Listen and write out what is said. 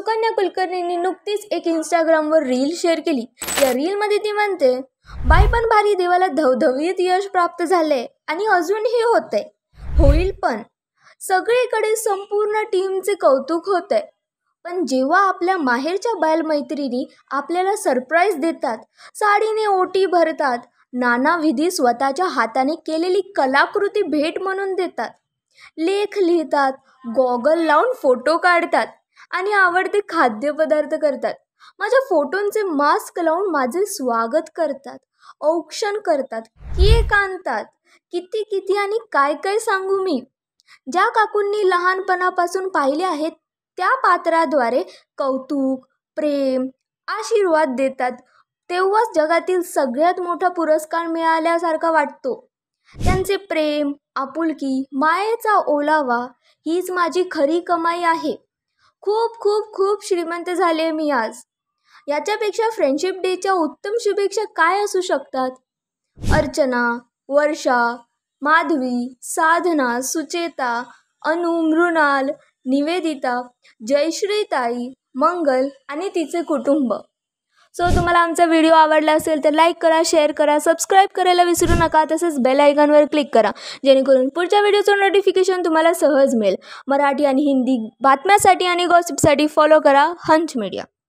सुकन्या कुलकर्णींनी नुकतीच एक इंस्टाग्रामवर रील शेअर केली या रीलमध्ये ती म्हणते बाय पण भारी देवाला धवधवीत यश प्राप्त झाले आणि अजूनही होते होईल पण सगळीकडे संपूर्ण टीमचे कौतुक होते पण जेव्हा आपल्या माहेरच्या मैत्रिणी आपल्याला सरप्राईज देतात साडीने ओटी भरतात नानाविधी स्वतःच्या हाताने केलेली कलाकृती भेट म्हणून देतात लेख लिहितात गॉगल लावून फोटो काढतात आणि आवडते खाद्यपदार्थ करतात माझ्या फोटोंचे मास्क लावून माझे स्वागत करतात औक्षण करतात केक आणतात किती किती आणि काय काय सांगू मी ज्या काकूंनी लहानपणापासून पाहिले आहेत त्या पात्राद्वारे कौतुक प्रेम आशीर्वाद देतात तेव्हाच जगातील सगळ्यात मोठा पुरस्कार मिळाल्यासारखा वाटतो त्यांचे प्रेम आपुलकी मायेचा ओलावा हीच माझी खरी कमाई आहे खूप खूप खूप श्रीमंत झाले मी आज याच्यापेक्षा फ्रेंडशिप डेच्या उत्तम शुभेच्छा काय असू शकतात अर्चना वर्षा माधवी साधना सुचेता अनु मृणाल निवेदिता जयश्रीताई मंगल आणि तिचे कुटुंब सो तुम्हाला आमचा व्हिडिओ आवडला असेल तर लाईक करा शेअर करा सबस्क्राईब करायला विसरू नका तसंच बेल आयकॉनवर क्लिक करा जेणेकरून पुढच्या व्हिडिओचं नोटिफिकेशन तुम्हाला सहज मिळेल मराठी आणि हिंदी बातम्यासाठी आणि गॉसिपसाठी फॉलो करा हंच मीडिया